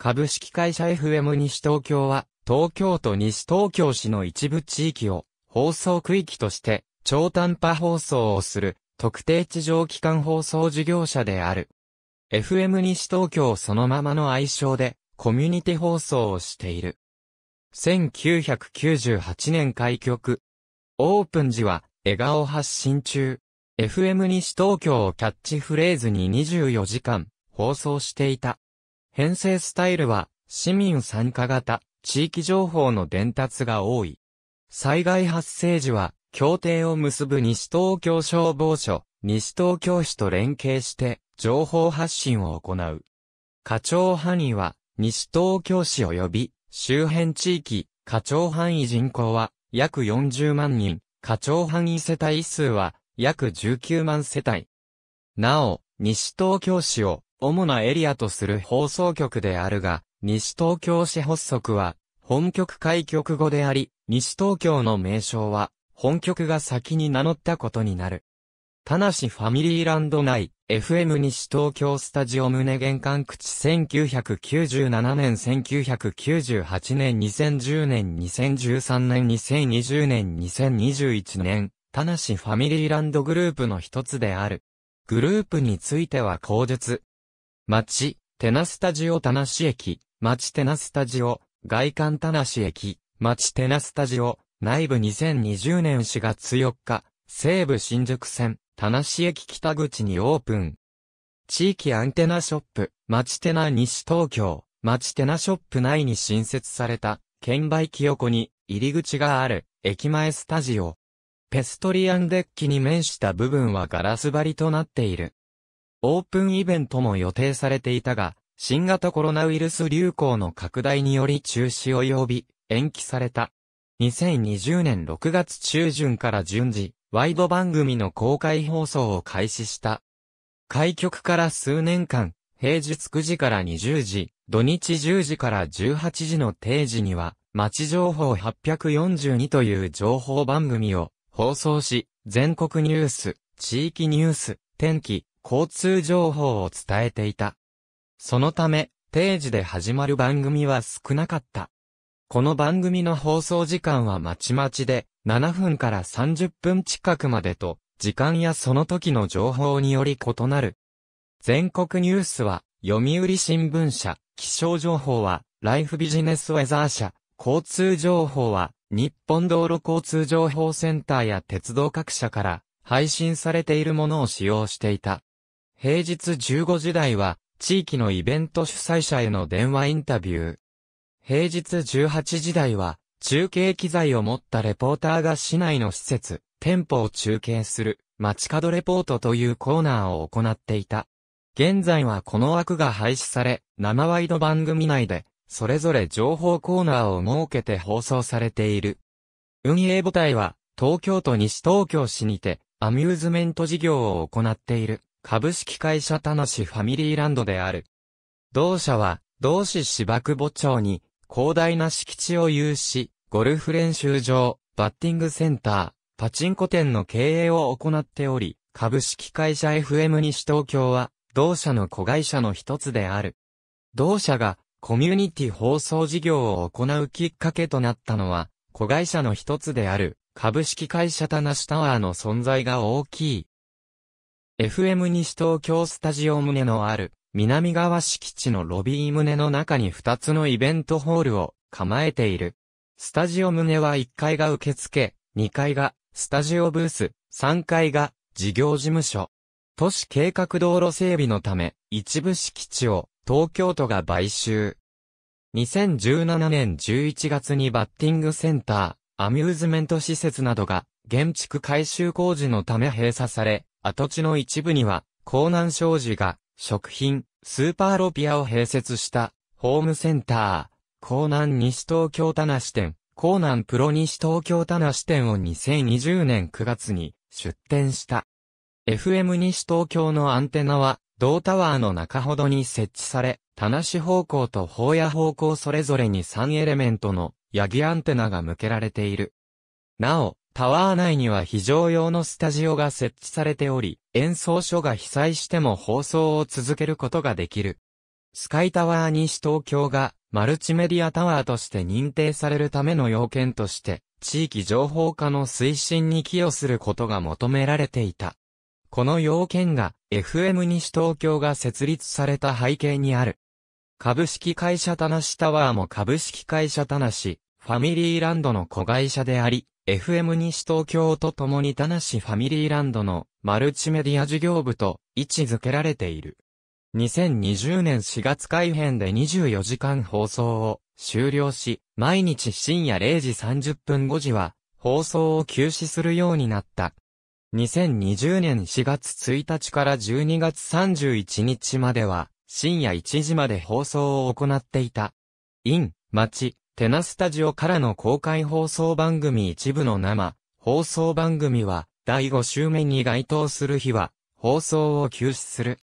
株式会社 FM 西東京は、東京都西東京市の一部地域を放送区域として超短波放送をする特定地上機関放送事業者である。FM 西東京そのままの愛称でコミュニティ放送をしている。1998年開局。オープン時は笑顔発信中。FM 西東京をキャッチフレーズに24時間放送していた。編成スタイルは、市民参加型、地域情報の伝達が多い。災害発生時は、協定を結ぶ西東京消防署、西東京市と連携して、情報発信を行う。課長範囲は、西東京市及び、周辺地域、課長範囲人口は、約40万人、課長範囲世帯数は、約19万世帯。なお、西東京市を、主なエリアとする放送局であるが、西東京市発足は、本局開局後であり、西東京の名称は、本局が先に名乗ったことになる。田無ファミリーランド内、FM 西東京スタジオ胸玄関口1997年1998年2010年2013年2020年2021年、田無ファミリーランドグループの一つである。グループについては口述、町、テナスタジオ田梨駅、町テナスタジオ、外観田梨駅、町テナスタジオ、内部2020年4月4日、西武新宿線、田梨駅北口にオープン。地域アンテナショップ、町テナ西東京、町テナショップ内に新設された、券売機横に入り口がある、駅前スタジオ。ペストリアンデッキに面した部分はガラス張りとなっている。オープンイベントも予定されていたが、新型コロナウイルス流行の拡大により中止及び延期された。2020年6月中旬から順次、ワイド番組の公開放送を開始した。開局から数年間、平日9時から20時、土日10時から18時の定時には、街情報842という情報番組を放送し、全国ニュース、地域ニュース、天気、交通情報を伝えていた。そのため、定時で始まる番組は少なかった。この番組の放送時間はまちまちで、7分から30分近くまでと、時間やその時の情報により異なる。全国ニュースは、読売新聞社、気象情報は、ライフビジネスウェザー社、交通情報は、日本道路交通情報センターや鉄道各社から、配信されているものを使用していた。平日15時台は、地域のイベント主催者への電話インタビュー。平日18時台は、中継機材を持ったレポーターが市内の施設、店舗を中継する、街角レポートというコーナーを行っていた。現在はこの枠が廃止され、生ワイド番組内で、それぞれ情報コーナーを設けて放送されている。運営母体は、東京都西東京市にて、アミューズメント事業を行っている。株式会社田無ファミリーランドである。同社は、同市芝久保町に、広大な敷地を有し、ゴルフ練習場、バッティングセンター、パチンコ店の経営を行っており、株式会社 FM 西東京は、同社の子会社の一つである。同社が、コミュニティ放送事業を行うきっかけとなったのは、子会社の一つである、株式会社田無タワーの存在が大きい FM 西東京スタジオ棟のある、南側敷地のロビー棟の中に2つのイベントホールを構えている。スタジオ棟は1階が受付、2階がスタジオブース、3階が事業事務所。都市計画道路整備のため、一部敷地を東京都が買収。2017年11月にバッティングセンター、アミューズメント施設などが、現築改修工事のため閉鎖され、跡地の一部には、江南商事が、食品、スーパーロピアを併設した、ホームセンター、江南西東京棚支店、江南プロ西東京棚支店を2020年9月に出店した。FM 西東京のアンテナは、同タワーの中ほどに設置され、棚し方向と方や方向それぞれに3エレメントのヤギアンテナが向けられている。なお、タワー内には非常用のスタジオが設置されており、演奏所が被災しても放送を続けることができる。スカイタワー西東京がマルチメディアタワーとして認定されるための要件として、地域情報化の推進に寄与することが求められていた。この要件が FM 西東京が設立された背景にある。株式会社田無タワーも株式会社田無ファミリーランドの子会社であり、FM 西東京とともに田無ファミリーランドのマルチメディア事業部と位置づけられている。2020年4月改編で24時間放送を終了し、毎日深夜0時30分5時は放送を休止するようになった。2020年4月1日から12月31日までは深夜1時まで放送を行っていた。イン、町、テナスタジオからの公開放送番組一部の生、放送番組は、第5週目に該当する日は、放送を休止する。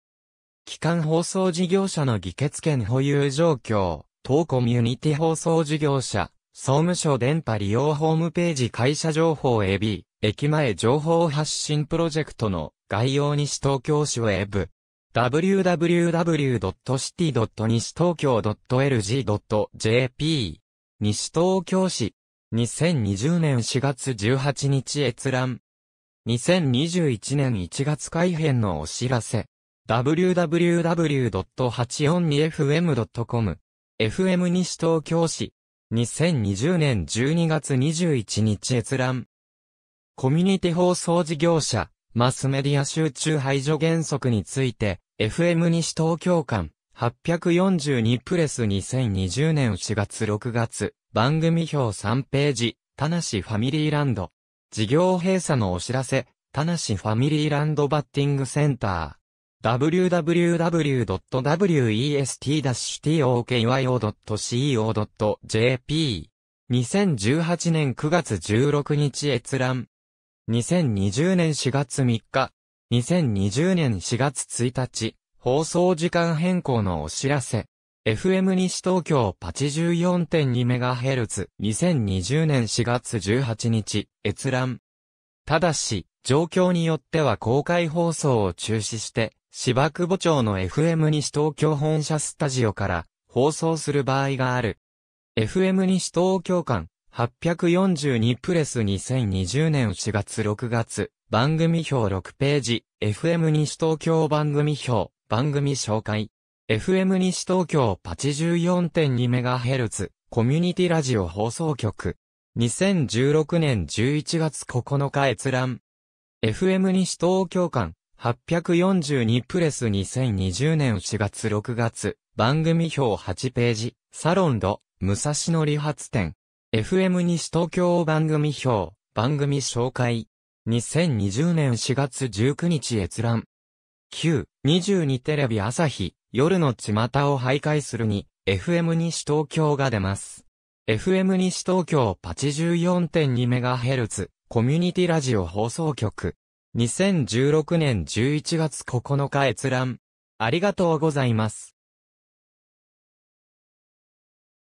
機関放送事業者の議決権保有状況、当コミュニティ放送事業者、総務省電波利用ホームページ会社情報 AB、駅前情報発信プロジェクトの概要西東京市ウェブ、www.city. 西東京 .lg.jp 西東京市。2020年4月18日閲覧。2021年1月改編のお知らせ。www.842fm.com。FM 西東京市。2020年12月21日閲覧。コミュニティ放送事業者、マスメディア集中排除原則について、FM 西東京間、842プレス2020年4月6月、番組表3ページ、田梨ファミリーランド。事業閉鎖のお知らせ、田梨ファミリーランドバッティングセンター。www.west-tokyo.co.jp 2018年9月16日閲覧。2020年4月3日。2020年4月1日。放送時間変更のお知らせ。FM 西東京 84.2MHz 2020年4月18日閲覧。ただし、状況によっては公開放送を中止して、芝久保町の FM 西東京本社スタジオから放送する場合がある。FM 西東京間842プレス2020年4月6月番組表6ページ FM 西東京番組表番組紹介。FM 西東京 84.2MHz コミュニティラジオ放送局。2016年11月9日閲覧。FM 西東京間842プレス2020年4月6月。番組表8ページ。サロンド、武蔵野理髪店。FM 西東京番組表。番組紹介。2020年4月19日閲覧。9。22テレビ朝日、夜の巷を徘徊するに、FM 西東京が出ます。FM 西東京 84.2MHz、コミュニティラジオ放送局。2016年11月9日閲覧。ありがとうございます。